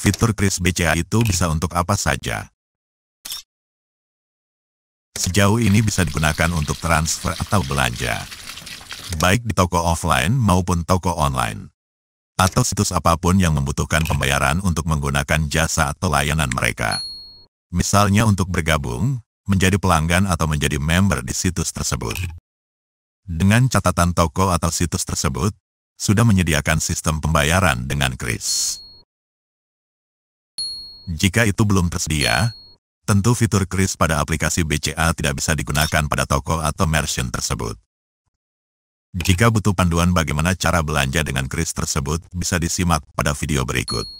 Fitur Kris BCA itu bisa untuk apa saja. Sejauh ini bisa digunakan untuk transfer atau belanja. Baik di toko offline maupun toko online. Atau situs apapun yang membutuhkan pembayaran untuk menggunakan jasa atau layanan mereka. Misalnya untuk bergabung, menjadi pelanggan atau menjadi member di situs tersebut. Dengan catatan toko atau situs tersebut, sudah menyediakan sistem pembayaran dengan Kris. Jika itu belum tersedia, tentu fitur Kris pada aplikasi BCA tidak bisa digunakan pada toko atau merchant tersebut. Jika butuh panduan bagaimana cara belanja dengan Kris tersebut, bisa disimak pada video berikut.